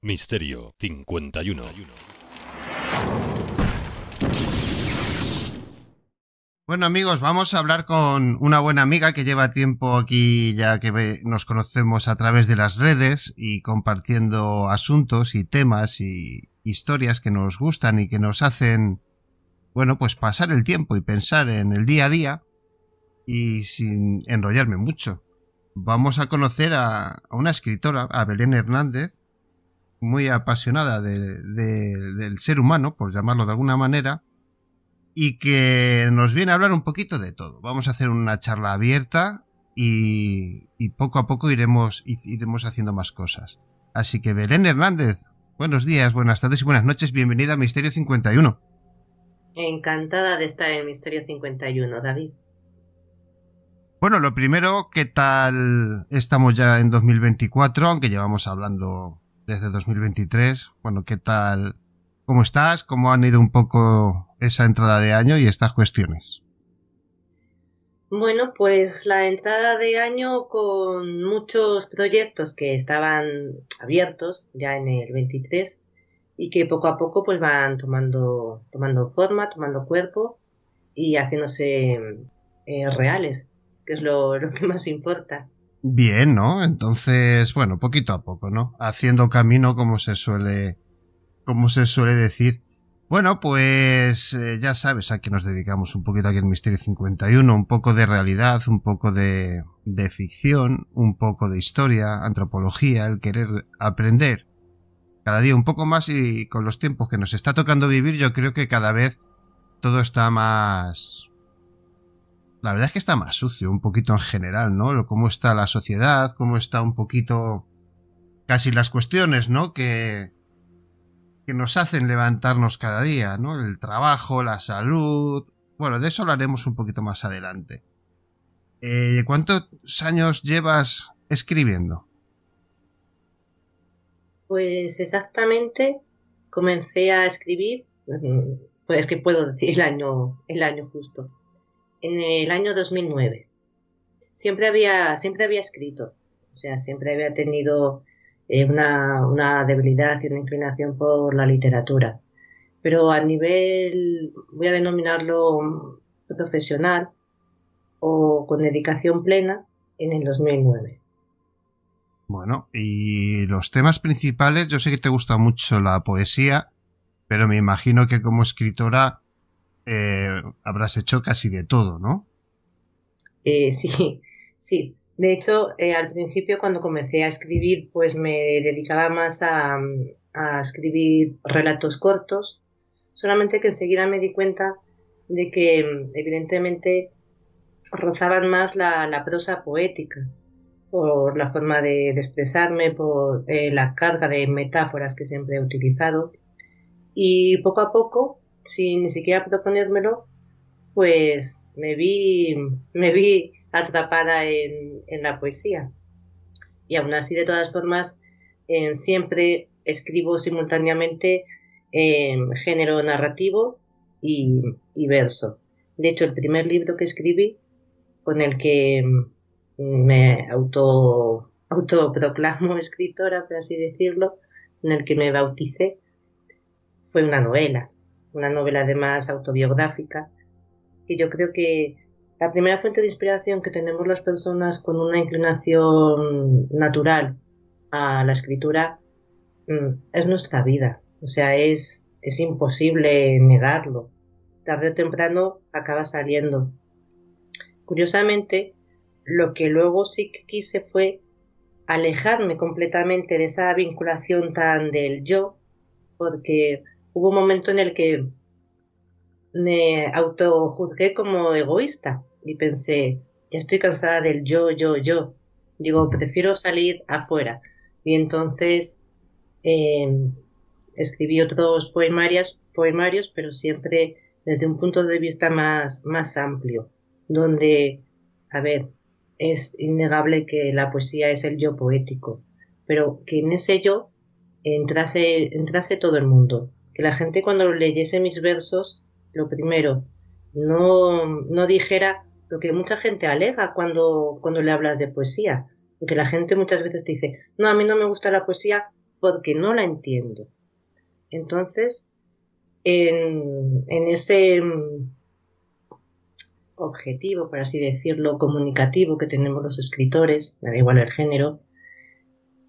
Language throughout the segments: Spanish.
Misterio 51. Bueno amigos, vamos a hablar con una buena amiga que lleva tiempo aquí ya que nos conocemos a través de las redes y compartiendo asuntos y temas y historias que nos gustan y que nos hacen, bueno, pues pasar el tiempo y pensar en el día a día y sin enrollarme mucho. Vamos a conocer a, a una escritora, a Belén Hernández, muy apasionada del ser humano, por llamarlo de alguna manera, y que nos viene a hablar un poquito de todo. Vamos a hacer una charla abierta y, poco a poco iremos, iremos haciendo más cosas. Así que Belén Hernández, buenos días, buenas tardes y buenas noches, bienvenida a Misterio 51. Encantada de estar en Misterio 51, David. Bueno, lo primero, ¿qué tal estamos ya en 2024? Aunque llevamos hablando desde 2023. Bueno, ¿qué tal? ¿Cómo estás? ¿Cómo han ido un poco esa entrada de año y estas cuestiones? Bueno, pues la entrada de año con muchos proyectos que estaban abiertos ya en el 23 y que poco a poco pues van tomando, tomando forma, tomando cuerpo y haciéndose eh, reales, que es lo, lo que más importa bien, ¿no? Entonces, bueno, poquito a poco, ¿no? Haciendo camino como se suele, como se suele decir. Bueno, pues eh, ya sabes a qué nos dedicamos un poquito aquí en Misterio 51, un poco de realidad, un poco de, de ficción, un poco de historia, antropología, el querer aprender cada día un poco más y con los tiempos que nos está tocando vivir yo creo que cada vez todo está más, la verdad es que está más sucio un poquito en general, ¿no? Cómo está la sociedad, cómo está un poquito casi las cuestiones, ¿no? Que, que nos hacen levantarnos cada día, ¿no? El trabajo, la salud. Bueno, de eso hablaremos un poquito más adelante. Eh, ¿Cuántos años llevas escribiendo? Pues exactamente comencé a escribir, pues mm, es pues, que puedo decir el año, el año justo en el año 2009. Siempre había, siempre había escrito, o sea, siempre había tenido eh, una, una debilidad y una inclinación por la literatura. Pero a nivel, voy a denominarlo profesional o con dedicación plena, en el 2009. Bueno, y los temas principales, yo sé que te gusta mucho la poesía, pero me imagino que como escritora eh, habrás hecho casi de todo, ¿no? Eh, sí, sí. De hecho, eh, al principio cuando comencé a escribir, pues me dedicaba más a, escribir relatos cortos, solamente que enseguida me di cuenta de que evidentemente rozaban más la, prosa poética, por la forma de, expresarme, por la carga de metáforas que siempre he utilizado. Y poco a poco sin ni siquiera proponérmelo, pues me vi, me vi atrapada en, la poesía. Y aún así, de todas formas, eh, siempre escribo simultáneamente em, género narrativo y, y, verso. De hecho, el primer libro que escribí, con el que em, me auto, autoproclamo escritora, por así decirlo, en el que me bauticé, fue una novela una novela además autobiográfica. Y yo creo que la primera fuente de inspiración que tenemos las personas con una inclinación natural a la escritura mm, es nuestra vida. O sea, es, es imposible negarlo. Tarde o temprano acaba saliendo. Curiosamente, lo que luego sí que quise fue alejarme completamente de esa vinculación tan del yo, porque hubo un momento en el que me autojuzgué como egoísta y pensé, ya estoy cansada del yo, yo, yo. Digo, prefiero salir afuera. Y entonces em, escribí otros poemarios, poemarios, pero siempre desde un punto de vista más, más amplio, donde, a ver, es innegable que la poesía es el yo poético, pero que en ese yo entrase, entrase todo el mundo, que la gente cuando leyese mis versos, lo primero, no, no dijera lo que mucha gente alega cuando, cuando le hablas de poesía, porque la gente muchas veces te dice, no, a mí no me gusta la poesía porque no la entiendo. Entonces, en, en ese mm, objetivo, por así decirlo, comunicativo que tenemos los escritores, me da igual el género,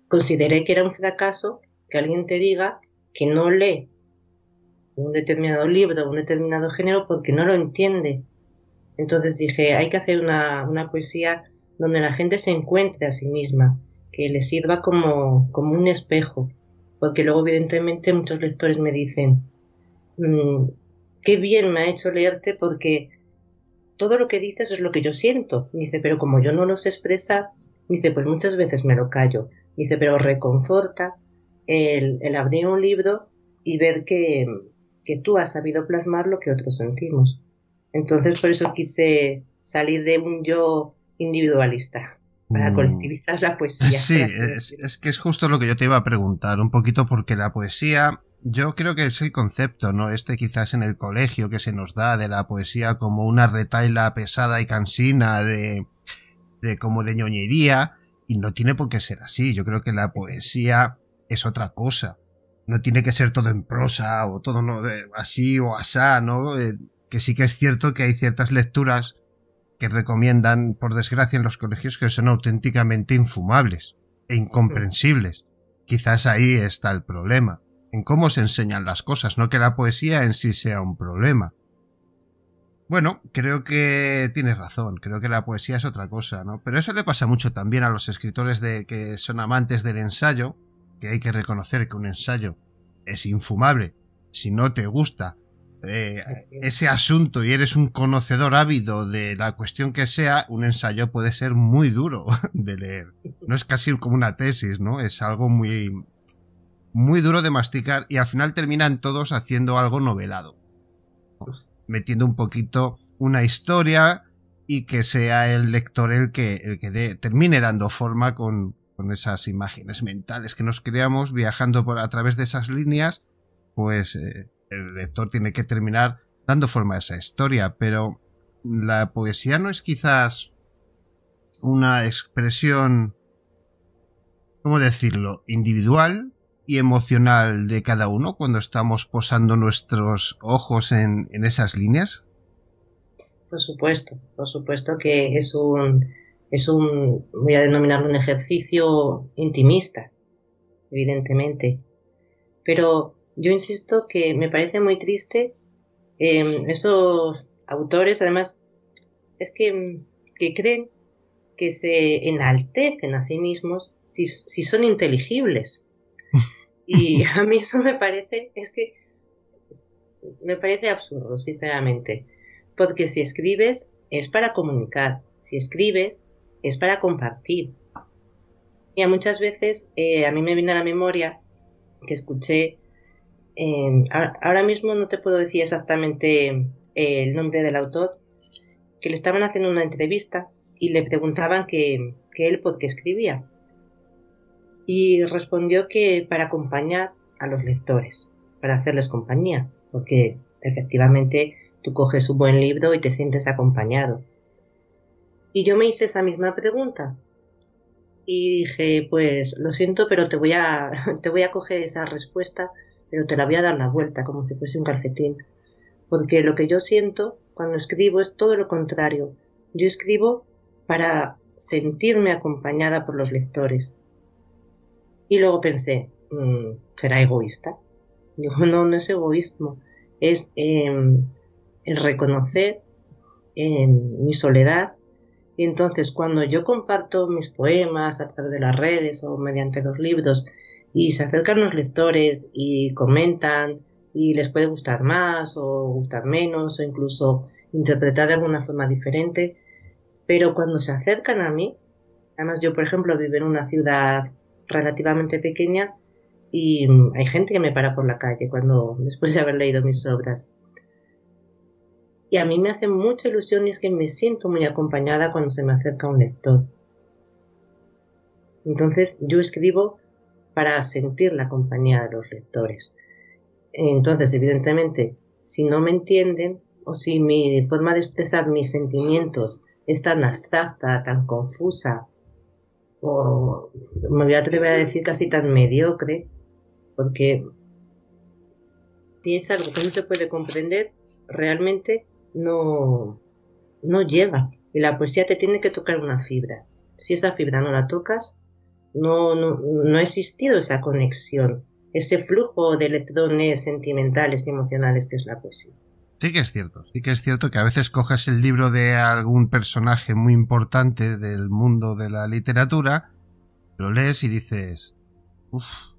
consideré que era un fracaso que alguien te diga que no lee un determinado libro, un determinado género, porque no lo entiende. Entonces dije, hay que hacer una, poesía donde la gente se encuentre a sí misma, que le sirva como, como un espejo, porque luego evidentemente muchos lectores me dicen, mm, qué bien me ha hecho leerte porque todo lo que dices es lo que yo siento. Dice, pero como yo no lo expresa dice, pues muchas veces me lo callo. Dice, pero reconforta el abrir un libro y ver que, que tú has sabido plasmar lo que otros sentimos. Entonces, por eso quise salir de un yo individualista para mm. colectivizar la poesía. Sí, es, que es justo lo que yo te iba a preguntar, un poquito porque la poesía, yo creo que es el concepto, ¿no? Este quizás en el colegio que se nos da de la poesía como una retaila pesada y cansina de, de como de ñoñería, y no tiene por qué ser así, yo creo que la poesía es otra cosa no tiene que ser todo en prosa o todo no, así o asá, ¿no? Eh, que sí que es cierto que hay ciertas lecturas que recomiendan, por desgracia, en los colegios que son auténticamente infumables e incomprensibles. Quizás ahí está el problema, en cómo se enseñan las cosas, no que la poesía en sí sea un problema. Bueno, creo que tienes razón, creo que la poesía es otra cosa, ¿no? Pero eso le pasa mucho también a los escritores de que son amantes del ensayo, que hay que reconocer que un ensayo es infumable. Si no te gusta eh, ese asunto y eres un conocedor ávido de la cuestión que sea, un ensayo puede ser muy duro de leer. No es casi como una tesis, ¿no? Es algo muy, muy duro de masticar y al final terminan todos haciendo algo novelado. Metiendo un poquito una historia y que sea el lector el que, el que termine dando forma con, con esas imágenes mentales que nos creamos viajando por, a través de esas líneas, pues eh, el lector tiene que terminar dando forma a esa historia. Pero la poesía no es quizás una expresión, ¿cómo decirlo?, individual y emocional de cada uno cuando estamos posando nuestros ojos en esas líneas. Por supuesto, por supuesto que es un es un, voy a denominarlo un ejercicio intimista, evidentemente. Pero yo insisto que me parece muy triste em, esos autores, además, es que, que, creen que se enaltecen a sí mismos si, si son inteligibles. Y a mí eso me parece, es que me parece absurdo, sinceramente. Porque si escribes es para comunicar, si escribes es para compartir. a muchas veces eh, a mí me viene a la memoria que escuché, em, ahora mismo no te puedo decir exactamente eh, el nombre del autor, que le estaban haciendo una entrevista y le preguntaban que, que él por qué escribía. Y respondió que para acompañar a los lectores, para hacerles compañía, porque efectivamente tú coges un buen libro y te sientes acompañado. Y yo me hice esa misma pregunta. Y dije, pues lo siento, pero te voy a, te voy a coger esa respuesta, pero te la voy a dar la vuelta, como si fuese un calcetín. Porque lo que yo siento cuando escribo es todo lo contrario. Yo escribo para sentirme acompañada por los lectores. Y luego pensé, mm, ¿será egoísta? no, no es egoísmo, es em, el reconocer em, mi soledad, y entonces cuando yo comparto mis poemas a través de las redes o mediante los libros y se acercan los lectores y comentan y les puede gustar más o gustar menos o incluso interpretar de alguna forma diferente, pero cuando se acercan a mí, además yo por ejemplo vivo en una ciudad relativamente pequeña y hay gente que me para por la calle cuando después de haber leído mis obras y a mí me hace mucha ilusión y es que me siento muy acompañada cuando se me acerca un lector. Entonces yo escribo para sentir la compañía de los lectores. Entonces, evidentemente, si no me entienden o si mi forma de expresar mis sentimientos es tan abstracta, tan confusa, o me voy a atrever a decir casi tan mediocre, porque si es algo que no se puede comprender, realmente no, no llega. Y la poesía te tiene que tocar una fibra. Si esa fibra no la tocas, no, no, no ha existido esa conexión, ese flujo de electrones sentimentales y emocionales que es la poesía. Sí que es cierto, sí que es cierto que a veces coges el libro de algún personaje muy importante del mundo de la literatura, lo lees y dices, uff,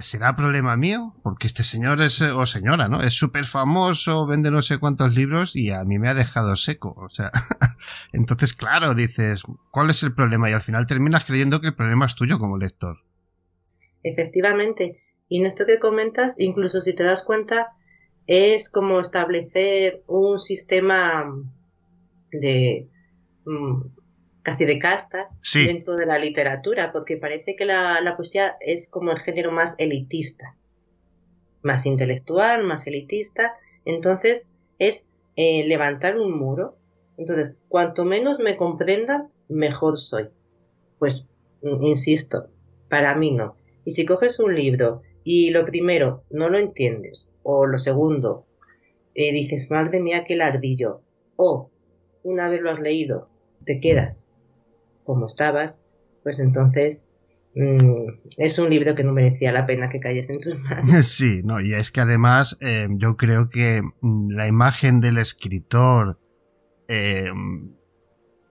¿Será problema mío? Porque este señor es, eh, o señora, ¿no? Es súper famoso, vende no sé cuántos libros y a mí me ha dejado seco. O sea, entonces, claro, dices, ¿cuál es el problema? Y al final terminas creyendo que el problema es tuyo como lector. Efectivamente. Y en esto que comentas, incluso si te das cuenta, es como establecer un sistema de mm, casi de castas dentro de la literatura, porque parece que la, poesía es como el género más elitista, más intelectual, más elitista. Entonces es eh, levantar un muro. Entonces, cuanto menos me comprendan, mejor soy. Pues, mm, insisto, para mí no. Y si coges un libro y lo primero no lo entiendes, o lo segundo, eh, dices, madre mía, qué ladrillo, o una vez lo has leído, te quedas como estabas, pues entonces mm, es un libro que no merecía la pena que cayese en tus manos. Sí, no, y es que además eh, yo creo que mm, la imagen del escritor eh,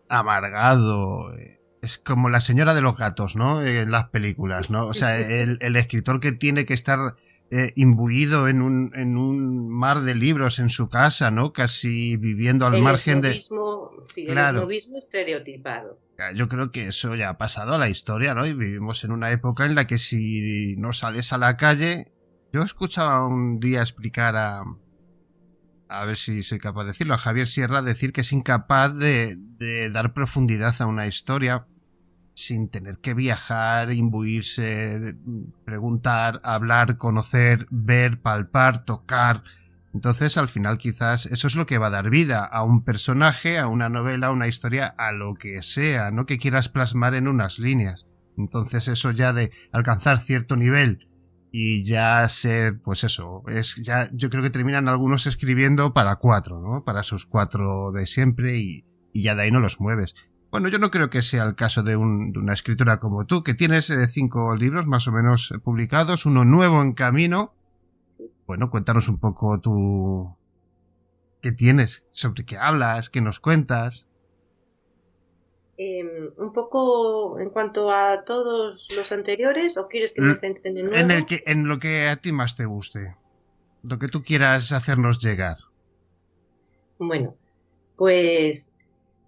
amargado eh, es como la señora de los gatos, ¿no? En las películas, ¿no? O sea, el escritor que tiene que estar eh, imbuido en un, mar de libros en su casa, ¿no? Casi viviendo al margen de... Sí, claro. el estereotipado. Yo creo que eso ya ha pasado a la historia, ¿no? Y vivimos en una época en la que si no sales a la calle... Yo escuchaba un día explicar a, a ver si soy capaz de decirlo, a Javier Sierra decir que es incapaz de, de, dar profundidad a una historia sin tener que viajar, imbuirse, preguntar, hablar, conocer, ver, palpar, tocar. Entonces, al final, quizás eso es lo que va a dar vida a un personaje, a una novela, a una historia, a lo que sea, no que quieras plasmar en unas líneas. Entonces, eso ya de alcanzar cierto nivel y ya ser, pues eso, es ya, yo creo que terminan algunos escribiendo para cuatro, ¿no? Para sus cuatro de siempre y ya de ahí no los mueves. Bueno, yo no creo que sea el caso de, una escritora como tú, que tienes eh, cinco libros más o menos eh, publicados, uno nuevo en camino. Bueno, cuéntanos un poco tú ¿Qué tienes? ¿Sobre qué hablas? ¿Qué nos cuentas? Em, un poco en cuanto a todos los anteriores, o quieres que me centre nuevo? En, el en lo que a ti más te guste, lo que tú quieras hacernos llegar. Bueno, pues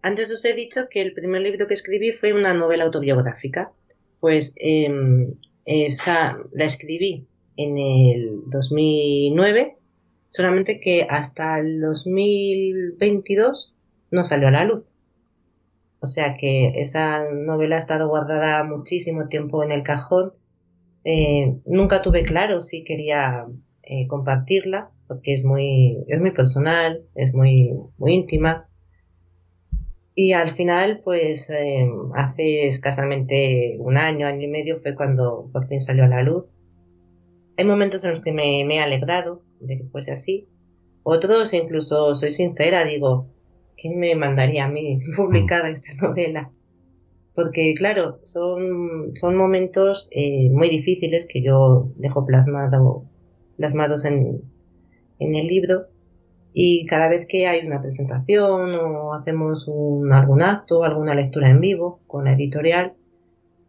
antes os he dicho que el primer libro que escribí fue una novela autobiográfica. Pues em, esa la escribí en el 2009, solamente que hasta el 2022 no salió a la luz. O sea que esa novela ha estado guardada muchísimo tiempo en el cajón. Eh, nunca tuve claro si quería eh, compartirla, porque es muy, es muy personal, es muy, muy íntima. Y al final, pues eh, hace escasamente un año, año y medio fue cuando por fin salió a la luz. Hay momentos en los que me, he alegrado de que fuese así. Otros, incluso soy sincera, digo, ¿quién me mandaría a mí publicar mm. esta novela? Porque, claro, son, son momentos eh, muy difíciles que yo dejo plasmado, plasmados en el libro y cada vez que hay una presentación o hacemos algún acto, alguna lectura en vivo con la editorial,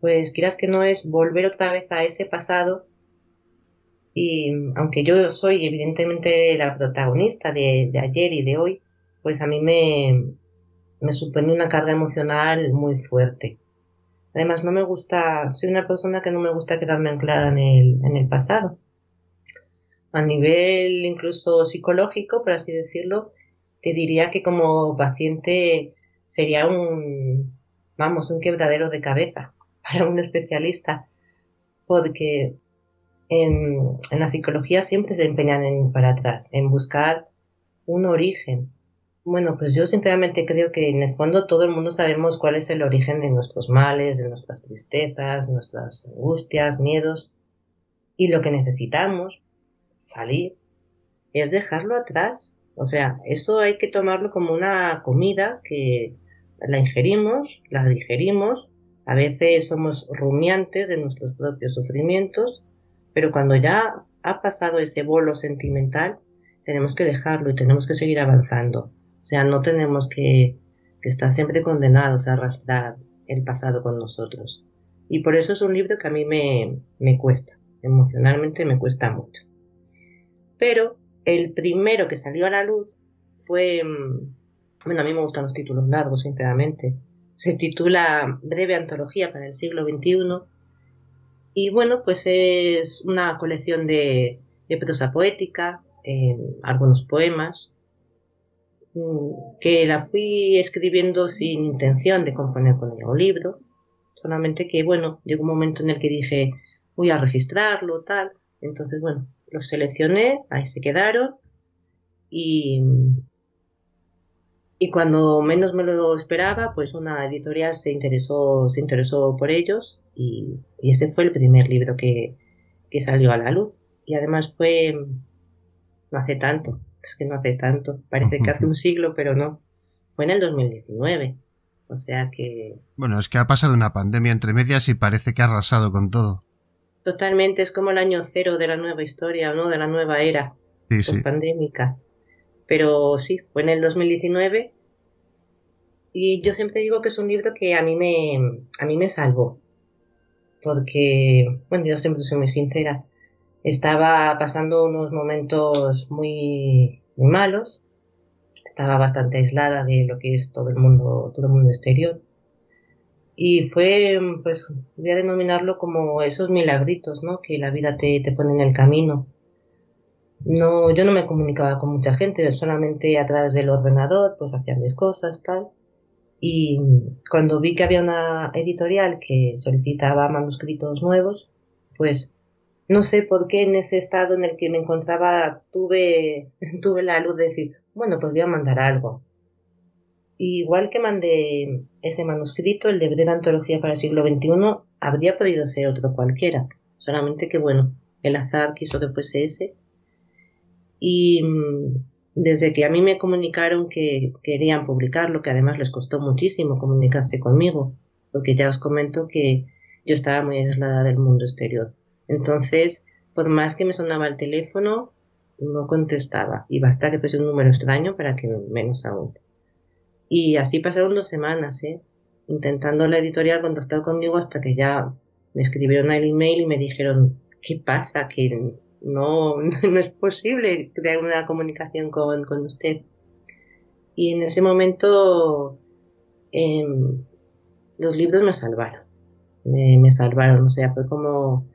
pues quieras que no es volver otra vez a ese pasado. Y aunque yo soy evidentemente la protagonista de, ayer y de hoy, pues a mí me, me supone una carga emocional muy fuerte. Además, no me gusta, soy una persona que no me gusta quedarme anclada en el pasado a nivel incluso psicológico, por así decirlo, te diría que como paciente sería un, vamos, un quebradero de cabeza para un especialista, porque en, la psicología siempre se empeñan en ir para atrás, en buscar un origen. Bueno, pues yo sinceramente creo que en el fondo todo el mundo sabemos cuál es el origen de nuestros males, de nuestras tristezas, nuestras angustias, miedos, y lo que necesitamos salir es dejarlo atrás. O sea, eso hay que tomarlo como una comida que la ingerimos, la digerimos, a veces somos rumiantes de nuestros propios sufrimientos, pero cuando ya ha pasado ese bolo sentimental, tenemos que dejarlo y tenemos que seguir avanzando. O sea, no tenemos que, estar siempre condenados a arrastrar el pasado con nosotros. Y por eso es un libro que a mí me cuesta, emocionalmente me cuesta mucho. Pero el primero que salió a la luz fue... Mm, bueno, a mí me gustan los títulos largos, sinceramente. Se titula Breve Antología para el siglo XXI. Y bueno, pues es una colección de, prosa poética, em, algunos poemas, mm, que la fui escribiendo sin intención de componer con ella un libro, solamente que bueno, llegó un momento en el que dije, voy a registrarlo, tal, entonces bueno, los seleccioné, ahí se quedaron y, y cuando menos me lo esperaba, pues una editorial se interesó, se interesó por ellos y, ese fue el primer libro que, que salió a la luz. Y además fue, no hace tanto, es que no hace tanto, parece que hace un siglo, pero no, fue en el 2019. O sea que... Bueno, es que ha pasado una pandemia entre medias y parece que ha arrasado con todo. Totalmente, es como el año cero de la nueva historia, ¿no? De la nueva era pandémica. Pero sí, fue en el 2019 y yo siempre digo que es un libro que a mí me, a mí me salvó. Porque, bueno, yo siempre soy muy sincera. Estaba pasando unos momentos muy, muy malos. Estaba bastante aislada de lo que es todo el mundo, todo el mundo exterior. Y fue, pues, voy a denominarlo como esos milagritos, ¿no? Que la vida te, te pone en el camino. No, yo no me comunicaba con mucha gente, solamente a través del ordenador, pues hacía mis cosas, tal. Y cuando vi que había una editorial que solicitaba manuscritos nuevos, pues no sé por qué en ese estado en el que me encontraba tuve, tuve la luz de decir, bueno, pues voy a mandar algo igual que mandé ese manuscrito, el de la Antología para el siglo XXI, habría podido ser otro cualquiera. Solamente que, bueno, el azar quiso que fuese ese. Y mm, desde que a mí me comunicaron que querían publicarlo, que además les costó muchísimo comunicarse conmigo, porque ya os comento que yo estaba muy aislada del mundo exterior. Entonces, por más que me sonaba el teléfono, no contestaba. Y basta que fuese un número extraño para que menos aún. Y así pasaron dos semanas, ¿eh? intentando la editorial contactar conmigo hasta que ya me escribieron el email y me dijeron, ¿qué pasa? Que no, no es posible crear una comunicación con, usted. Y en ese momento em, los libros me salvaron, me, salvaron, o sea, fue como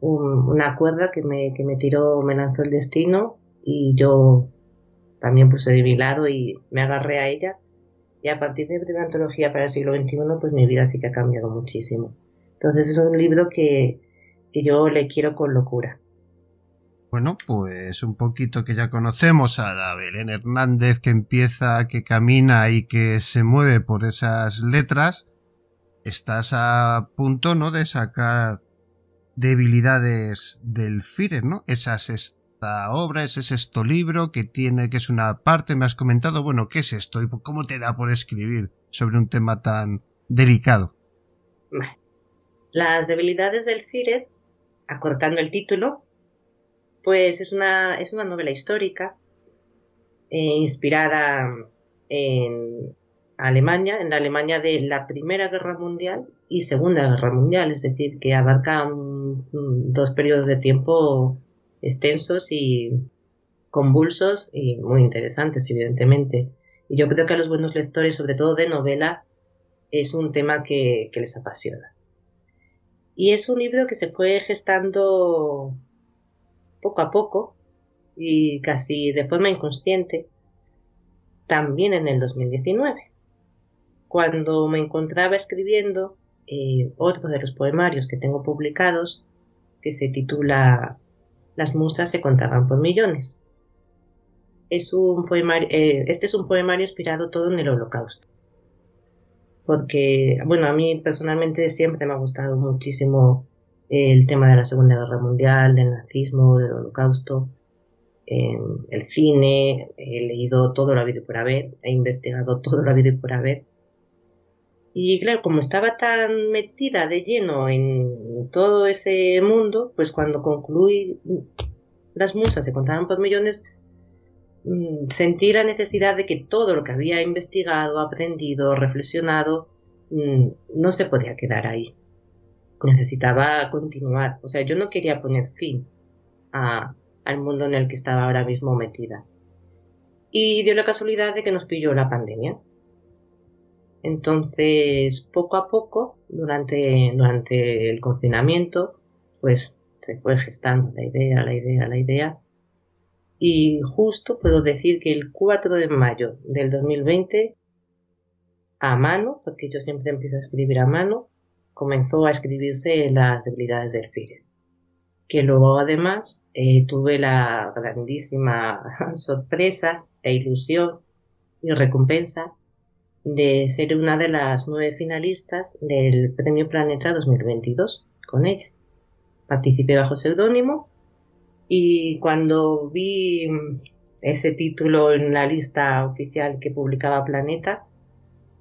una cuerda que me, que me tiró, me lanzó el destino y yo también puse de mi lado y me agarré a ella y a partir de la antología para el siglo XXI, pues mi vida sí que ha cambiado muchísimo. Entonces es un libro que, yo le quiero con locura. Bueno, pues un poquito que ya conocemos a la Belén Hernández que empieza, que camina y que se mueve por esas letras. Estás a punto, ¿no? De sacar debilidades del fire ¿no? Esas esta obra, es, es esto libro que tiene, que es una parte, me has comentado, bueno, ¿qué es esto? ¿Y cómo te da por escribir sobre un tema tan delicado? Las debilidades del Firet, acortando el título, pues es una, es una novela histórica eh, inspirada en Alemania, en la Alemania de la Primera Guerra Mundial y Segunda Guerra Mundial, es decir, que abarca dos periodos de tiempo extensos y convulsos y muy interesantes, evidentemente. Y yo creo que a los buenos lectores, sobre todo de novela, es un tema que, les apasiona. Y es un libro que se fue gestando poco a poco y casi de forma inconsciente, también en el 2019, cuando me encontraba escribiendo eh, otro de los poemarios que tengo publicados, que se titula las musas se contaban por millones. Es un eh, este es un poemario inspirado todo en el holocausto. Porque, bueno, a mí personalmente siempre me ha gustado muchísimo el tema de la Segunda Guerra Mundial, del nazismo, del holocausto, em, el cine, he leído todo lo habido por haber, he investigado todo lo habido por haber y claro, como estaba tan metida de lleno en todo ese mundo, pues cuando concluí las musas se contaron por millones, mm, sentí la necesidad de que todo lo que había investigado, aprendido, reflexionado, mm, no se podía quedar ahí. Necesitaba continuar. O sea, yo no quería poner fin al mundo en el que estaba ahora mismo metida. Y dio la casualidad de que nos pilló la pandemia. Entonces, poco a poco, durante, durante el confinamiento, pues se fue gestando la idea, la idea, la idea. Y justo puedo decir que el 4 de mayo del 2020, a mano, porque yo siempre empiezo a escribir a mano, comenzó a escribirse las debilidades del fire Que luego además eh, tuve la grandísima sorpresa e ilusión y recompensa de ser una de las nueve finalistas del Premio Planeta 2022 con ella. Participé bajo seudónimo y cuando vi ese título en la lista oficial que publicaba Planeta,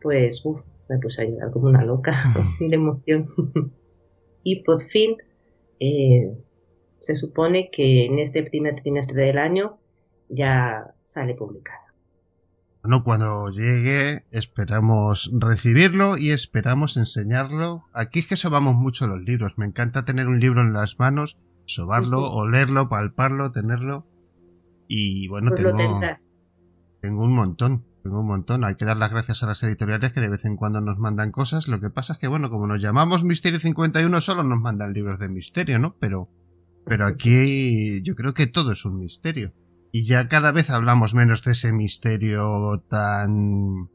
pues me puse a llorar como una loca de emoción. y por fin eh, se supone que en este primer trimestre del año ya sale publicada. Bueno, cuando llegue esperamos recibirlo y esperamos enseñarlo. Aquí es que sobamos mucho los libros. Me encanta tener un libro en las manos, sobarlo, olerlo, palparlo, tenerlo. Y bueno, pues tengo, tengo un montón, tengo un montón. Hay que dar las gracias a las editoriales que de vez en cuando nos mandan cosas. Lo que pasa es que, bueno, como nos llamamos Misterio 51, solo nos mandan libros de misterio, ¿no? Pero, pero pues aquí yo creo que todo es un misterio. Y ya cada vez hablamos menos de ese misterio tan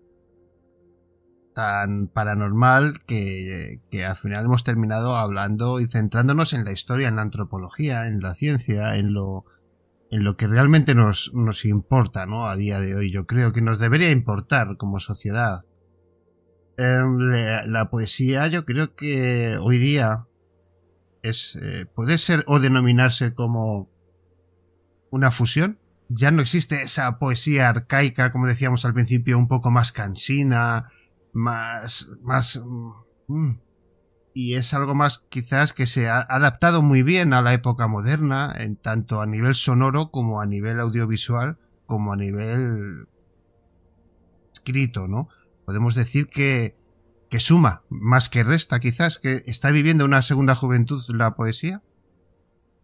tan paranormal que, al final hemos terminado hablando y centrándonos en la historia, en la antropología, en la ciencia, en lo, en lo que realmente nos, importa ¿no? a día de hoy. Yo creo que nos debería importar como sociedad. Em, la, poesía yo creo que hoy día es, eh, puede ser o denominarse como una fusión ya no existe esa poesía arcaica, como decíamos al principio, un poco más cansina, más... más... Mm, mm. y es algo más quizás que se ha adaptado muy bien a la época moderna, en tanto a nivel sonoro como a nivel audiovisual, como a nivel escrito, ¿no? Podemos decir que, que suma, más que resta, quizás, que está viviendo una segunda juventud la poesía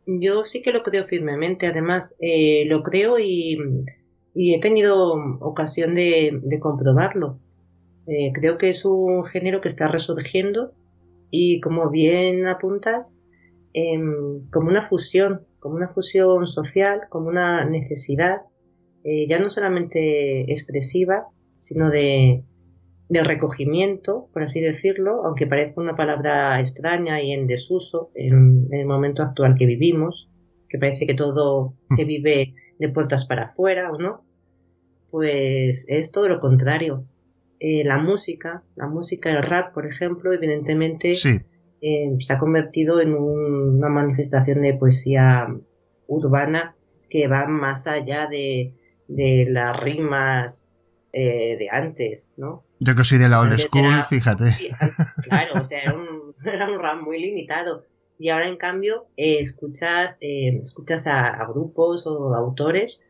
yo sí que lo creo firmemente, además eh, lo creo y, he tenido ocasión de, comprobarlo. Eh, creo que es un género que está resurgiendo y como bien apuntas, em, como una fusión, como una fusión social, como una necesidad, eh, ya no solamente expresiva, sino de, de recogimiento, por así decirlo, aunque parezca una palabra extraña y en desuso en, el momento actual que vivimos, que parece que todo mm. se vive de puertas para afuera o no, pues es todo lo contrario. Eh, la música, la música, el rap, por ejemplo, evidentemente eh, se ha convertido en una manifestación de poesía urbana que va más allá de, las rimas eh, de antes, ¿no? Yo que soy de la old school, fíjate. Claro, o sea, era un, era un muy limitado. Y ahora, en cambio, eh, escuchas, eh, escuchas a, grupos o autores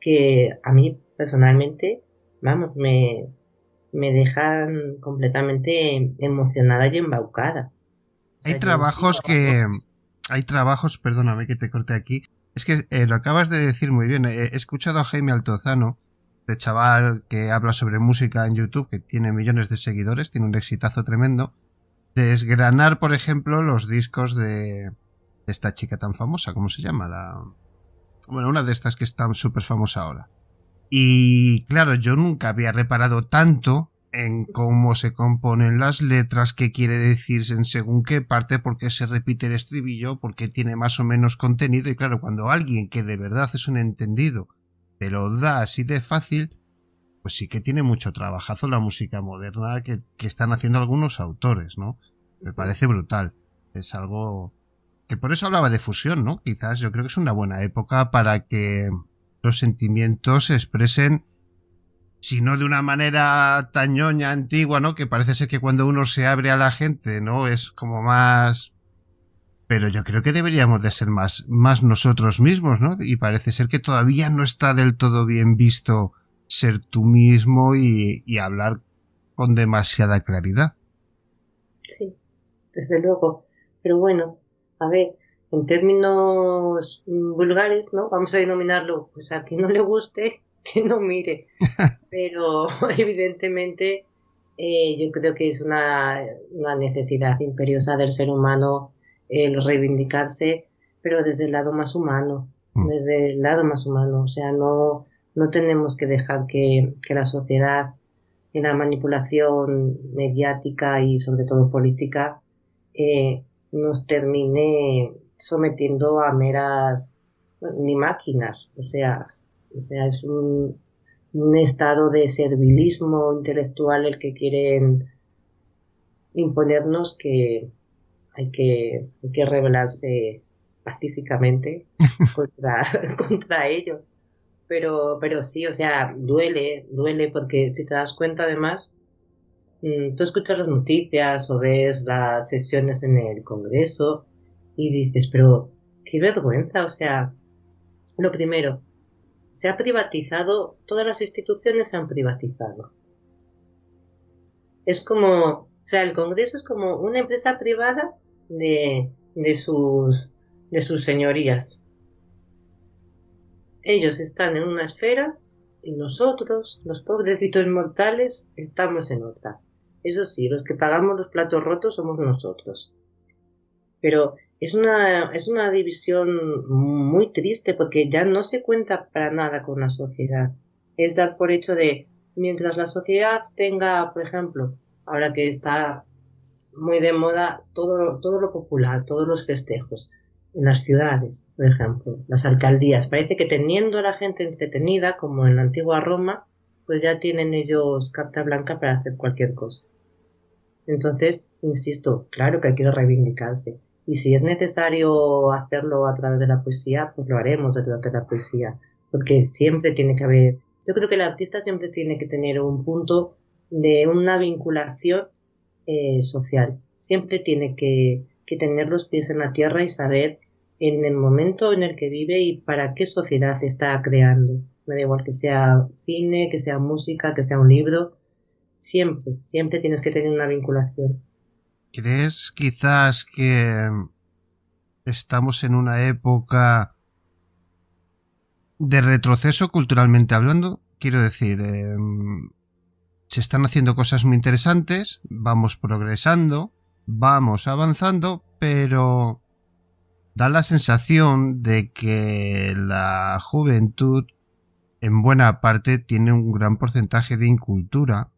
que a mí personalmente, vamos, me, dejan completamente emocionada y embaucada. hay trabajos que... Hay trabajos, perdóname que te corte aquí. Es que eh, lo acabas de decir muy bien. He escuchado a Jaime Altozano ...de este chaval que habla sobre música en YouTube, que tiene millones de seguidores, tiene un exitazo tremendo, desgranar, por ejemplo, los discos de esta chica tan famosa, ¿cómo se llama? Bueno, una de estas que están súper famosa ahora. Y claro, yo nunca había reparado tanto en cómo se componen las letras, qué quiere decirse... en según qué parte, por qué se repite el estribillo, porque tiene más o menos contenido. Y claro, cuando alguien que de verdad es un entendido te lo da así de fácil, pues sí que tiene mucho trabajazo la música moderna que, que están haciendo algunos autores, ¿no? Me parece brutal. Es algo que por eso hablaba de fusión, ¿no? Quizás yo creo que es una buena época para que los sentimientos se expresen, si no de una manera tañoña, antigua, ¿no? Que parece ser que cuando uno se abre a la gente, ¿no? Es como más pero yo creo que deberíamos de ser más, más nosotros mismos, ¿no? Y parece ser que todavía no está del todo bien visto ser tú mismo y, hablar con demasiada claridad. Sí, desde luego. Pero bueno, a ver, en términos vulgares, ¿no? Vamos a denominarlo, pues a quien no le guste, que no mire. Pero evidentemente eh, yo creo que es una, una necesidad imperiosa del ser humano el eh, reivindicarse, pero desde el lado más humano, mm. desde el lado más humano, o sea, no, no tenemos que dejar que, la sociedad y la manipulación mediática y sobre todo política eh, nos termine sometiendo a meras ni máquinas, o sea, o sea es un estado de servilismo intelectual el que quieren imponernos que, hay que, hay que rebelarse pacíficamente contra, contra ello. Pero, pero sí, o sea, duele, duele, porque si te das cuenta además, mm, tú escuchas las noticias o ves las sesiones en el Congreso y dices, pero qué vergüenza, o sea, lo primero, se ha privatizado, todas las instituciones se han privatizado. Es como, o sea, el Congreso es como una empresa privada de, sus, señorías. Ellos están en una esfera y nosotros, los pobrecitos mortales, estamos en otra. Eso sí, los que pagamos los platos rotos somos nosotros. Pero es una, es una división muy triste porque ya no se cuenta para nada con la sociedad. Es dar por hecho de, mientras la sociedad tenga, por ejemplo, ahora que está muy de moda todo, todo lo popular, todos los festejos en las ciudades, por ejemplo, las alcaldías. Parece que teniendo a la gente entretenida, como en la antigua Roma, pues ya tienen ellos carta blanca para hacer cualquier cosa. Entonces, insisto, claro que hay que reivindicarse. Y si es necesario hacerlo a través de la poesía, pues lo haremos a través de la poesía. Porque siempre tiene que haber, yo creo que el artista siempre tiene que tener un punto de una vinculación eh, social. Siempre tiene que, tener los pies en la tierra y saber en el momento en el que vive y para qué sociedad está creando. Me da igual que sea cine, que sea música, que sea un libro. Siempre, siempre tienes que tener una vinculación. ¿Crees quizás que estamos en una época de retroceso culturalmente hablando? Quiero decir, em, se están haciendo cosas muy interesantes, vamos progresando, vamos avanzando, pero da la sensación de que la juventud en buena parte tiene un gran porcentaje de incultura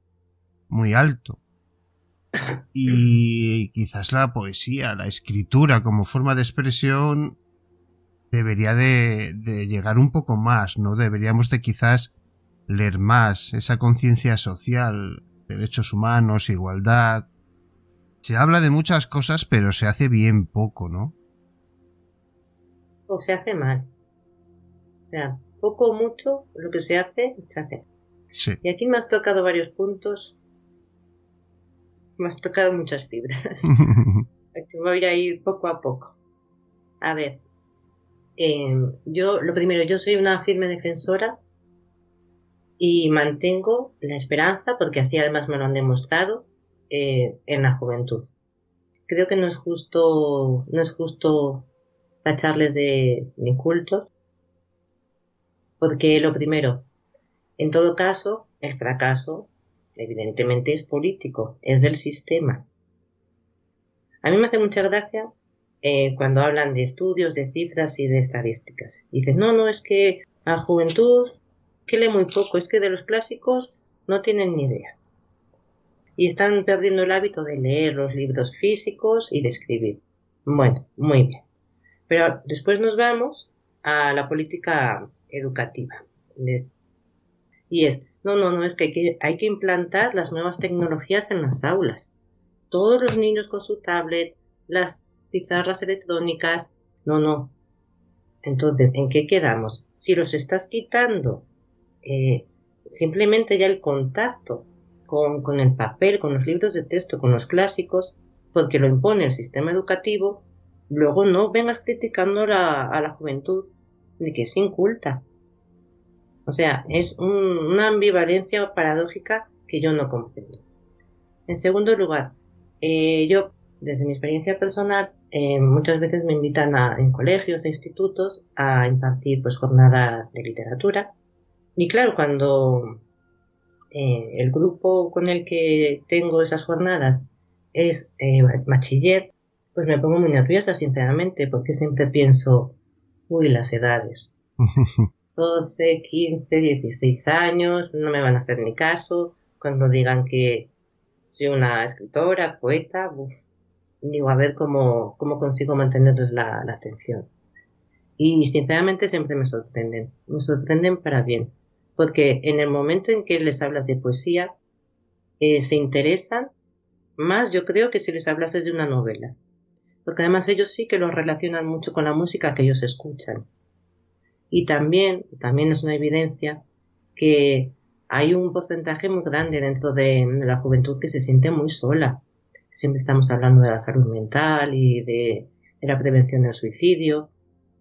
muy alto. Y quizás la poesía, la escritura como forma de expresión debería de, de llegar un poco más, ¿no? Deberíamos de quizás leer más, esa conciencia social, derechos humanos, igualdad. Se habla de muchas cosas, pero se hace bien poco, ¿no? O se hace mal. O sea, poco o mucho, lo que se hace, se hace. Sí. Y aquí me has tocado varios puntos. Me has tocado muchas fibras. voy a ir poco a poco. A ver, eh, yo lo primero, yo soy una firme defensora y mantengo la esperanza, porque así además me lo han demostrado, eh, en la juventud. Creo que no es justo, no es justo tacharles de incultos, porque lo primero, en todo caso, el fracaso evidentemente es político, es del sistema. A mí me hace mucha gracia eh, cuando hablan de estudios, de cifras y de estadísticas. Dicen, no, no, es que a la juventud que lee muy poco, es que de los clásicos no tienen ni idea. Y están perdiendo el hábito de leer los libros físicos y de escribir. Bueno, muy bien. Pero después nos vamos a la política educativa. Y es, no, no, no, es que hay, que hay que implantar las nuevas tecnologías en las aulas. Todos los niños con su tablet, las pizarras electrónicas, no, no. Entonces, ¿en qué quedamos? Si los estás quitando eh, simplemente ya el contacto con, el papel, con los libros de texto, con los clásicos, porque pues lo impone el sistema educativo, luego no vengas criticando a la juventud de que es inculta. O sea, es una ambivalencia paradójica que yo no comprendo. En segundo lugar, eh, yo, desde mi experiencia personal, eh, muchas veces me invitan en colegios e institutos a impartir pues, jornadas de literatura y claro, cuando eh, el grupo con el que tengo esas jornadas es eh, pues me pongo muy nerviosa, sinceramente, porque siempre pienso, uy, las edades. 12, 15, 16 años, no me van a hacer ni caso. Cuando digan que soy una escritora, poeta, digo, a ver cómo, consigo mantenerles la atención. Y sinceramente siempre me sorprenden, me sorprenden para bien porque pues en el momento en que les hablas de poesía, eh, se interesan más, yo creo, que si les hablases de una novela. Porque además ellos sí que los relacionan mucho con la música que ellos escuchan. Y también, también es una evidencia que hay un porcentaje muy grande dentro de, la juventud que se siente muy sola. Siempre estamos hablando de la salud mental y de la prevención del suicidio.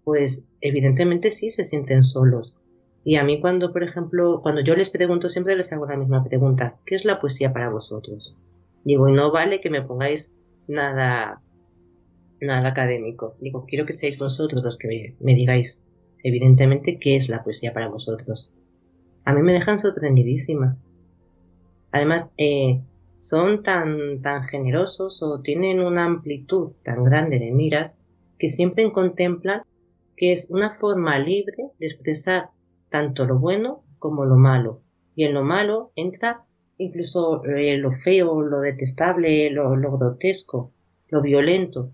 Pues evidentemente sí se sienten solos y a mí cuando, por ejemplo, cuando yo les pregunto, siempre les hago la misma pregunta, ¿qué es la poesía para vosotros? Digo, y no vale que me pongáis nada, nada académico. Digo, quiero que seáis vosotros los que me, digáis, evidentemente, qué es la poesía para vosotros. A mí me dejan sorprendidísima. Además, eh, son tan, tan generosos o tienen una amplitud tan grande de miras que siempre contemplan que es una forma libre de expresar tanto lo bueno como lo malo. Y en lo malo entra incluso eh, lo feo, lo detestable, lo, grotesco, lo violento.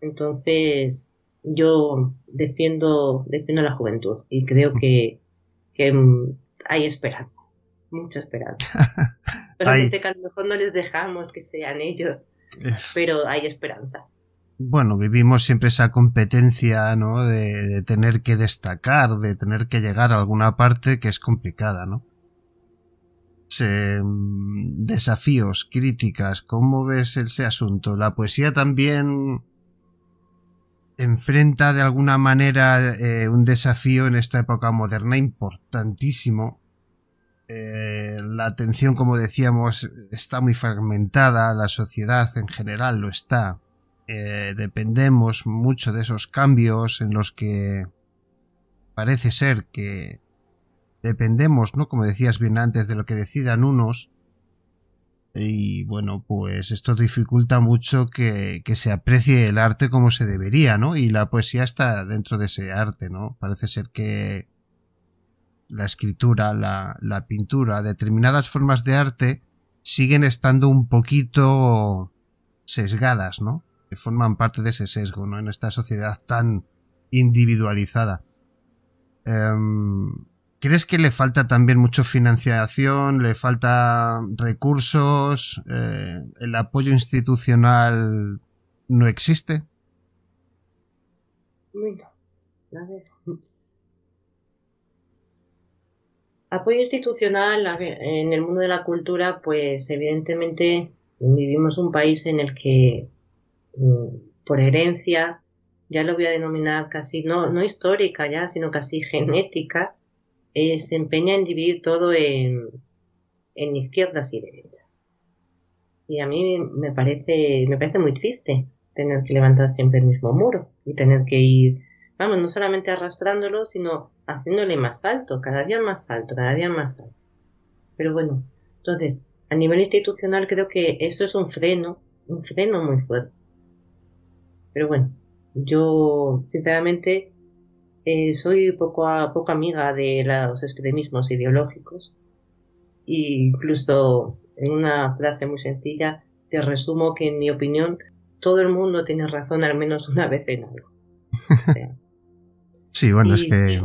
Entonces, yo defiendo, defiendo la juventud y creo que, mm, hay esperanza, mucha esperanza. pero a lo mejor no les dejamos que sean ellos, eh. pero hay esperanza bueno, vivimos siempre esa competencia, ¿no? De, tener que destacar, de tener que llegar a alguna parte que es complicada, ¿no? Mm, desafíos, críticas, ¿cómo ves ese asunto? La poesía también enfrenta de alguna manera eh, un desafío en esta época moderna importantísimo. Eh, la atención, como decíamos, está muy fragmentada, la sociedad en general lo está eh, dependemos mucho de esos cambios en los que parece ser que dependemos, ¿no? Como decías bien antes, de lo que decidan unos. Y bueno, pues esto dificulta mucho que, que, se aprecie el arte como se debería, ¿no? Y la poesía está dentro de ese arte, ¿no? Parece ser que la escritura, la, la pintura, determinadas formas de arte siguen estando un poquito sesgadas, ¿no? forman parte de ese sesgo, ¿no? En esta sociedad tan individualizada. Em, ¿Crees que le falta también mucho financiación? ¿Le falta recursos? Eh, ¿El apoyo institucional no existe? a Apoyo institucional, en el mundo de la cultura, pues evidentemente vivimos un país en el que Mm, por herencia, ya lo voy a denominar casi, no, no histórica ya, sino casi genética, eh, se empeña en dividir todo en, en, izquierdas y derechas. Y a mí me parece, me parece muy triste tener que levantar siempre el mismo muro y tener que ir, vamos, no solamente arrastrándolo, sino haciéndole más alto, cada día más alto, cada día más alto. Pero bueno, entonces, a nivel institucional creo que eso es un freno, un freno muy fuerte pero bueno, yo sinceramente eh, soy poco, a, poco amiga de los extremismos ideológicos. E incluso en una frase muy sencilla te resumo que en mi opinión todo el mundo tiene razón al menos una vez en algo. sí, bueno, es que...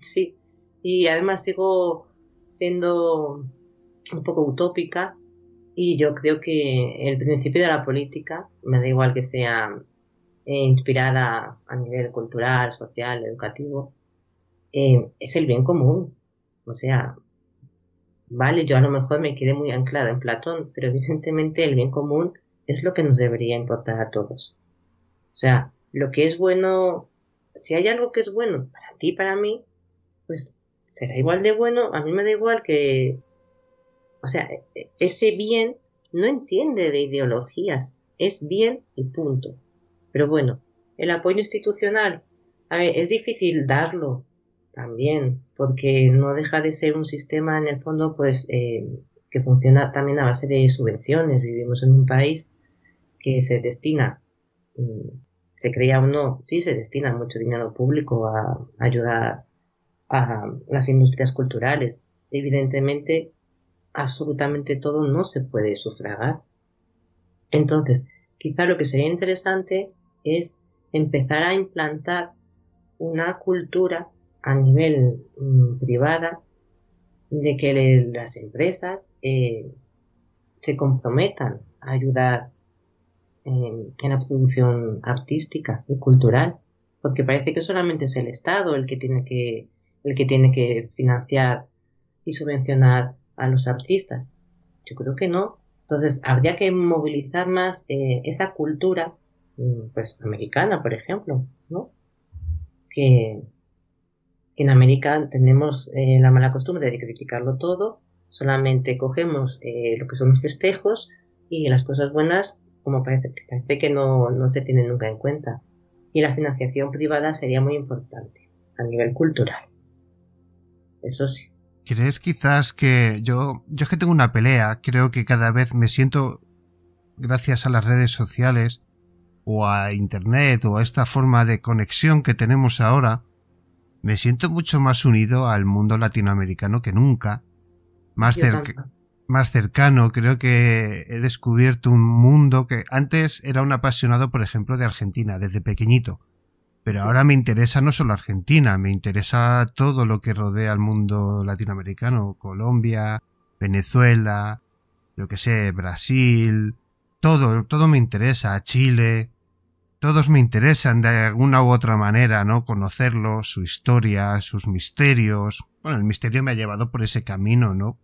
sí, y además sigo siendo un poco utópica y yo creo que el principio de la política, me da igual que sea eh, inspirada a nivel cultural, social, educativo, eh, es el bien común. O sea, vale, yo a lo mejor me quedé muy anclada en Platón, pero evidentemente el bien común es lo que nos debería importar a todos. O sea, lo que es bueno, si hay algo que es bueno para ti, para mí, pues será igual de bueno, a mí me da igual que... O sea, e-, ese bien no entiende de ideologías, es bien y punto. Pero bueno, el apoyo institucional, a ver, es difícil darlo también, porque no deja de ser un sistema en el fondo, pues, eh, que funciona también a base de subvenciones. Vivimos en un país que se destina, mm, se crea o no, sí, se destina mucho dinero público a ayudar a las industrias culturales. Evidentemente, absolutamente todo no se puede sufragar. Entonces, quizá lo que sería interesante es empezar a implantar una cultura a nivel mm, privada de que las empresas eh, se comprometan a ayudar eh, en la producción artística y cultural, porque parece que solamente es el Estado el que tiene que, el que, tiene que financiar y subvencionar a los artistas. Yo creo que no. Entonces, habría que movilizar más eh, esa cultura Mm, pues americana, por ejemplo, Que, en América tenemos eh, la mala costumbre de criticarlo todo, solamente cogemos eh, lo que son los festejos y las cosas buenas, como parece, parece que no, se tienen nunca en cuenta. Y la financiación privada sería muy importante a nivel cultural. Eso sí. ¿Crees quizás que yo, yo es que tengo una pelea, creo que cada vez me siento, gracias a las redes sociales, o a Internet o a esta forma de conexión que tenemos ahora, me siento mucho más unido al mundo latinoamericano que nunca, más, más cercano, creo que he descubierto un mundo que antes era un apasionado, por ejemplo, de Argentina, desde pequeñito, pero ahora me interesa no solo Argentina, me interesa todo lo que rodea al mundo latinoamericano, Colombia, Venezuela, yo que sé, Brasil, todo, todo me interesa, Chile, todos me interesan de alguna u otra manera, ¿no? Conocerlo, su historia, sus misterios. Bueno, el misterio me ha llevado por ese camino, ¿no?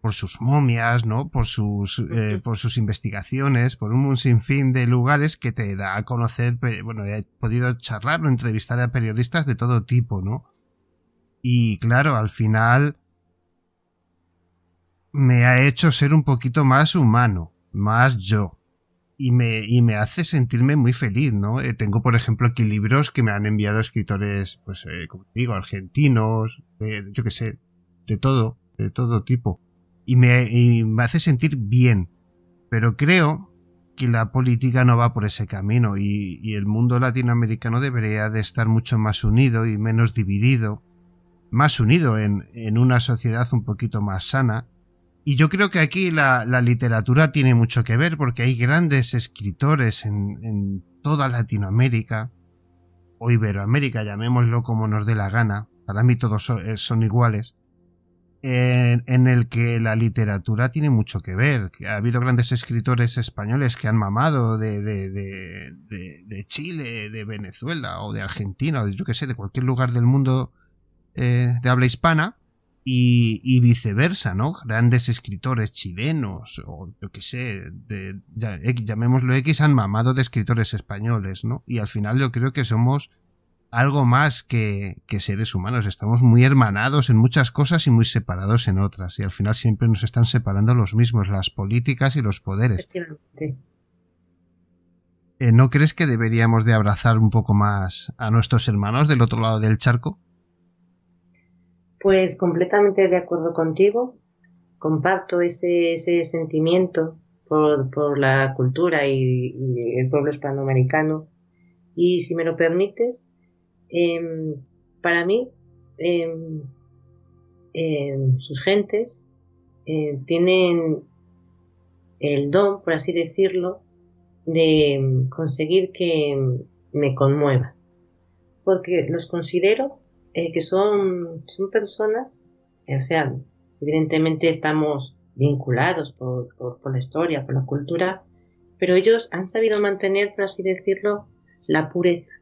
Por sus momias, ¿no? Por sus, eh, por sus investigaciones, por un sinfín de lugares que te da a conocer. Bueno, he podido charlar o entrevistar a periodistas de todo tipo, ¿no? Y claro, al final me ha hecho ser un poquito más humano, más yo y me, me hace sentirme muy feliz, ¿no? Eh, tengo, por ejemplo, aquí libros que me han enviado escritores, pues, eh, como te digo, argentinos, eh, yo qué sé, de todo, de todo tipo. Y me, me hace sentir bien. Pero creo que la política no va por ese camino y, el mundo latinoamericano debería de estar mucho más unido y menos dividido, más unido en, en una sociedad un poquito más sana y yo creo que aquí la, literatura tiene mucho que ver porque hay grandes escritores en, toda Latinoamérica o Iberoamérica, llamémoslo como nos dé la gana, para mí todos eh, son, iguales, en, el que la literatura tiene mucho que ver. Ha habido grandes escritores españoles que han mamado de, Chile, de Venezuela o de Argentina, o yo que sé, de cualquier lugar del mundo eh, de habla hispana, y, viceversa, ¿no? Grandes escritores chilenos o yo qué sé, eh, llamémoslo X, han mamado de escritores españoles, ¿no? Y al final yo creo que somos algo más que, que, seres humanos, estamos muy hermanados en muchas cosas y muy separados en otras, y al final siempre nos están separando los mismos, las políticas y los poderes. Eh, ¿No crees que deberíamos de abrazar un poco más a nuestros hermanos del otro lado del charco? Pues completamente de acuerdo contigo. Comparto ese, sentimiento por, la cultura y, el pueblo hispanoamericano. Y si me lo permites, em, para mí, em, em, sus gentes eh, tienen el don, por así decirlo, de conseguir que me conmueva. Porque los considero eh, que son, personas, eh, o sea, evidentemente estamos vinculados por, la historia, por la cultura, pero ellos han sabido mantener, por así decirlo, la pureza.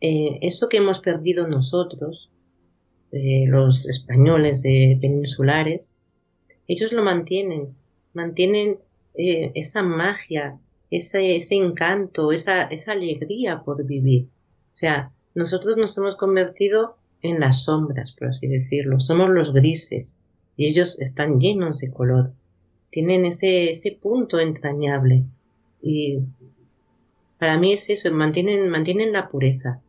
Eh, eso que hemos perdido nosotros, los españoles de peninsulares, ellos lo mantienen, mantienen esa magia, ese, encanto, esa, esa alegría por vivir. O sea, nosotros nos hemos convertido en las sombras, por así decirlo. Somos los grises y ellos están llenos de color. Tienen ese, punto entrañable. Y para mí es eso, mantienen, mantienen la pureza.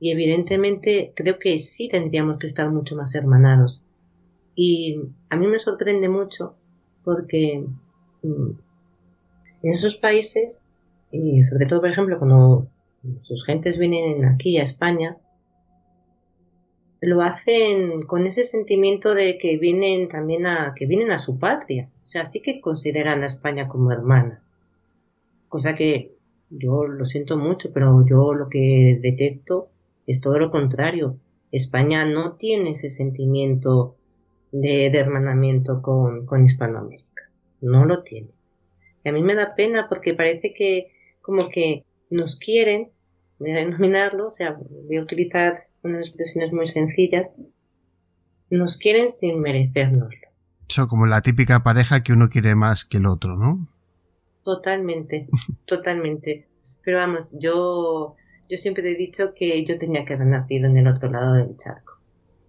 Y evidentemente creo que sí tendríamos que estar mucho más hermanados. Y a mí me sorprende mucho porque mm, en esos países, y sobre todo por ejemplo cuando sus gentes vienen aquí a España, lo hacen con ese sentimiento de que vienen también a, que vienen a su patria. O sea, sí que consideran a España como hermana. Cosa que yo lo siento mucho, pero yo lo que detecto es todo lo contrario. España no tiene ese sentimiento de, hermanamiento con, con Hispanoamérica. No lo tiene. Y a mí me da pena porque parece que como que nos quieren, voy a denominarlo, o sea, voy a utilizar unas expresiones muy sencillas, nos quieren sin merecernoslo. Eso como la típica pareja que uno quiere más que el otro, ¿no? Totalmente, totalmente. Pero vamos, yo, yo siempre he dicho que yo tenía que haber nacido en el otro lado del charco.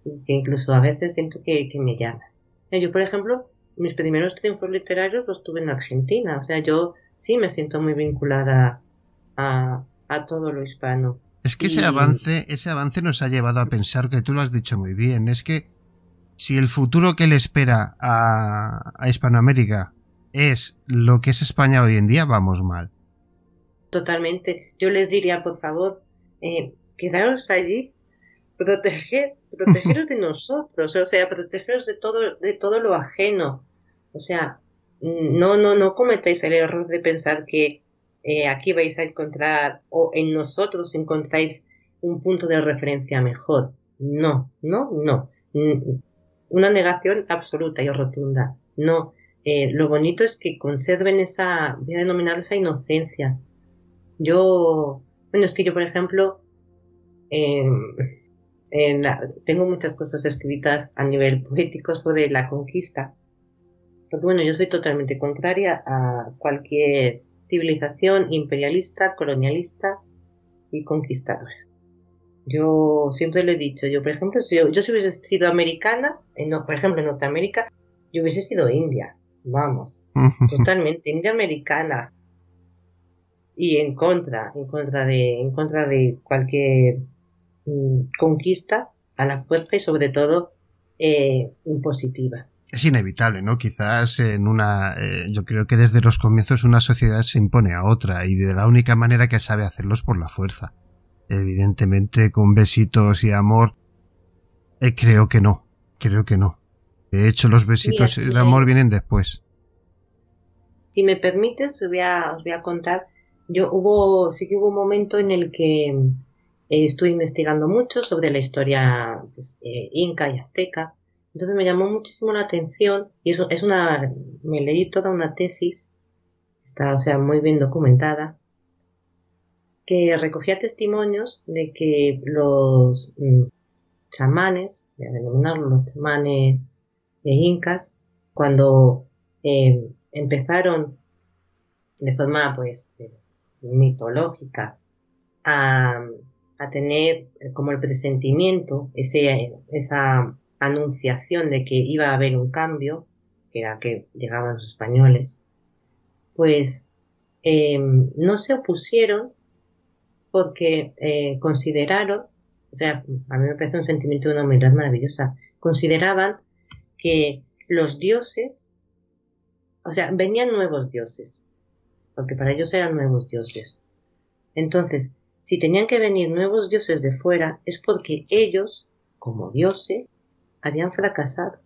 Y que incluso a veces siento que, que me llaman. Eh, yo, por ejemplo, mis primeros triunfos literarios los tuve en Argentina. O sea, yo sí me siento muy vinculada a, a todo lo hispano. Es que ese, avance, ese avance nos ha llevado a pensar que tú lo has dicho muy bien, es que si el futuro que le espera a, Hispanoamérica es lo que es España hoy en día, vamos mal. Totalmente. Yo les diría, por favor, eh, quedaros allí, proteger, protegeros de nosotros, o sea, protegeros de todo, de todo lo ajeno. O sea, no, no, no cometáis el error de pensar que eh, aquí vais a encontrar o en nosotros encontráis un punto de referencia mejor. No, no, no. Mm, una negación absoluta y rotunda. No. Eh, lo bonito es que conserven esa, voy a denominar esa inocencia. Yo, bueno, es que yo, por ejemplo, em, tengo muchas cosas escritas a nivel poético sobre la conquista. Porque bueno, yo soy totalmente contraria a cualquier civilización imperialista, colonialista y conquistadora. Yo siempre lo he dicho, yo por ejemplo, si yo, si hubiese sido americana, en, por ejemplo en Norteamérica, yo hubiese sido india, vamos, totalmente india americana y en contra, en contra de, en contra de cualquier mm, conquista a la fuerza y sobre todo eh, impositiva es inevitable, ¿no? Quizás en una, eh, yo creo que desde los comienzos una sociedad se impone a otra y de la única manera que sabe hacerlo es por la fuerza. Evidentemente con besitos y amor, eh, creo que no, creo que no. De hecho los besitos y el amor vienen después. Si me permites, os voy a, contar. Yo hubo, sí que hubo un momento en el que eh, estuve investigando mucho sobre la historia pues, inca y azteca entonces me llamó muchísimo la atención y eso es una, me leí toda una tesis, está, o sea, muy bien documentada, que recogía testimonios de que los mm, chamanes, voy a denominarlos los chamanes de incas, cuando em, empezaron de forma pues eh, mitológica a, a tener como el presentimiento, ese, esa anunciación de que iba a haber un cambio, que era que llegaban los españoles, pues em, no se opusieron porque eh, consideraron, o sea, a mí me parece un sentimiento de una humildad maravillosa, consideraban que los dioses, o sea, venían nuevos dioses, porque para ellos eran nuevos dioses. Entonces, si tenían que venir nuevos dioses de fuera, es porque ellos, como dioses, habían fracasado.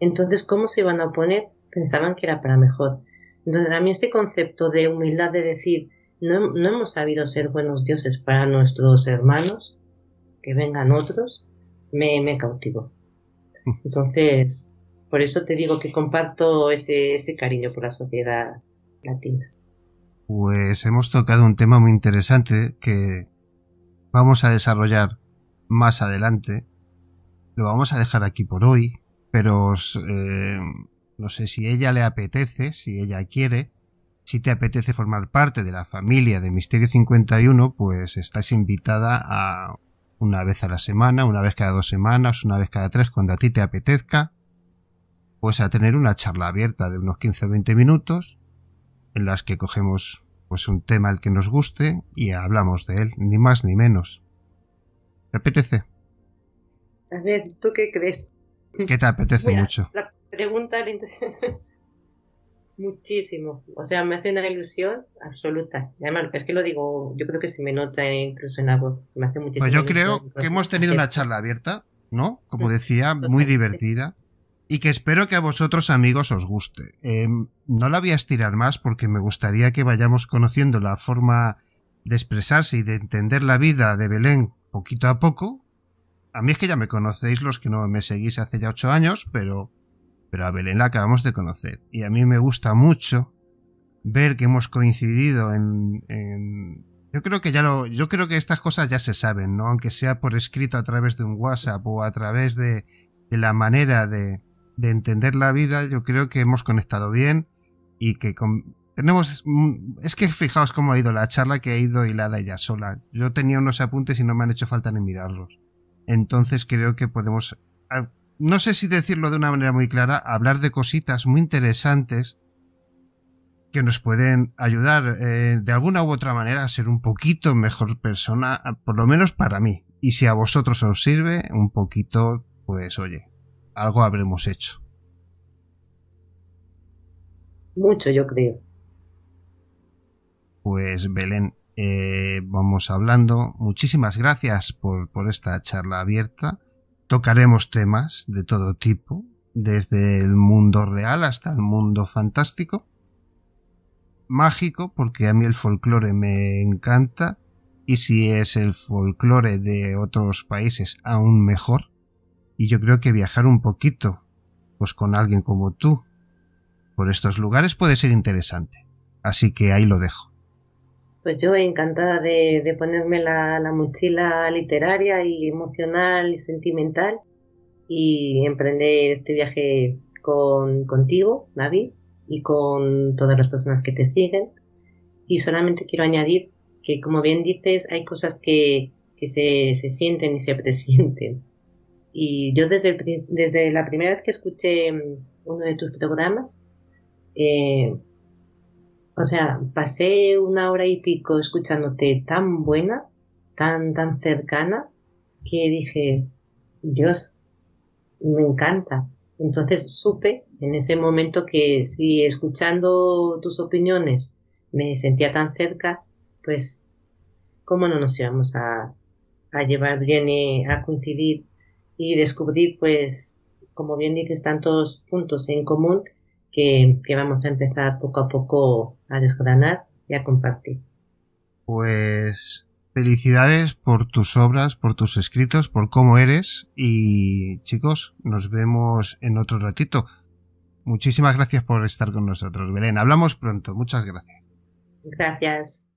Entonces, ¿cómo se iban a oponer? Pensaban que era para mejor. Entonces, a mí este concepto de humildad de decir, no, no hemos sabido ser buenos dioses para nuestros hermanos, que vengan otros, me, me cautivó. Mm. Entonces, por eso te digo que comparto ese, ese cariño por la sociedad latina. Pues hemos tocado un tema muy interesante que vamos a desarrollar más adelante lo vamos a dejar aquí por hoy, pero eh, no sé si ella le apetece, si ella quiere, si te apetece formar parte de la familia de Misterio 51, pues estás invitada a una vez a la semana, una vez cada dos semanas, una vez cada tres, cuando a ti te apetezca, pues a tener una charla abierta de unos 15 o 20 minutos, en las que cogemos pues un tema al que nos guste y hablamos de él, ni más ni menos. ¿Te apetece? A ver, ¿tú qué crees? ¿Qué te apetece mucho? La pregunta muchísimo. O sea, me hace una ilusión absoluta. Además, es que lo digo, yo creo que se me nota incluso en la voz. Me hace muchísimo. Pues yo creo que hemos tenido una charla abierta, ¿no? Como decía, muy divertida. Y que espero que a vosotros, amigos, os guste. Em, no la voy a estirar más porque me gustaría que vayamos conociendo la forma de expresarse y de entender la vida de Belén poquito a poco, a mí es que ya me conocéis los que no me seguís hace ya ocho años, pero, pero a Belén la acabamos de conocer. Y a mí me gusta mucho ver que hemos coincidido en, yo creo que ya lo, yo creo que estas cosas ya se saben, ¿no? Aunque sea por escrito a través de un WhatsApp o a través de, de la manera de, entender la vida, yo creo que hemos conectado bien y que tenemos es que fijaos cómo ha ido la charla que ha ido hilada ella sola. Yo tenía unos apuntes y no me han hecho falta ni mirarlos. Entonces creo que podemos, ah, no sé si decirlo de una manera muy clara, hablar de cositas muy interesantes que nos pueden ayudar eh, de alguna u otra manera a ser un poquito mejor persona, ah, por lo menos para mí. Y si a vosotros os sirve un poquito, pues oye, algo habremos hecho. Mucho, yo creo. Pues Belén, eh, vamos hablando. Muchísimas gracias por, por esta charla abierta. Tocaremos temas de todo tipo, desde el mundo real hasta el mundo fantástico. Mágico, porque a mí el folclore me encanta. Y si es el folclore de otros países, aún mejor. Y yo creo que viajar un poquito, pues con alguien como tú, por estos lugares puede ser interesante. Así que ahí lo dejo. Pues yo encantada de, ponerme la, mochila literaria y emocional y sentimental y emprender este viaje con, contigo, Navi, y con todas las personas que te siguen. Y solamente quiero añadir que, como bien dices, hay cosas que, se, sienten y se presienten. Y yo desde, desde la primera vez que escuché mm, uno de tus programas, eh, o sea, pasé una hora y pico escuchándote tan buena, tan, tan cercana, que dije, Dios, me encanta. Entonces supe en ese momento que si escuchando tus opiniones me sentía tan cerca, pues, ¿cómo no nos íbamos a, a llevar bien, y a coincidir y descubrir, pues, como bien dices, tantos puntos en común que, vamos a empezar poco a poco a desgranar y a compartir. Pues felicidades por tus obras, por tus escritos, por cómo eres y chicos, nos vemos en otro ratito. Muchísimas gracias por estar con nosotros, Belén. Hablamos pronto. Muchas gracias. Gracias.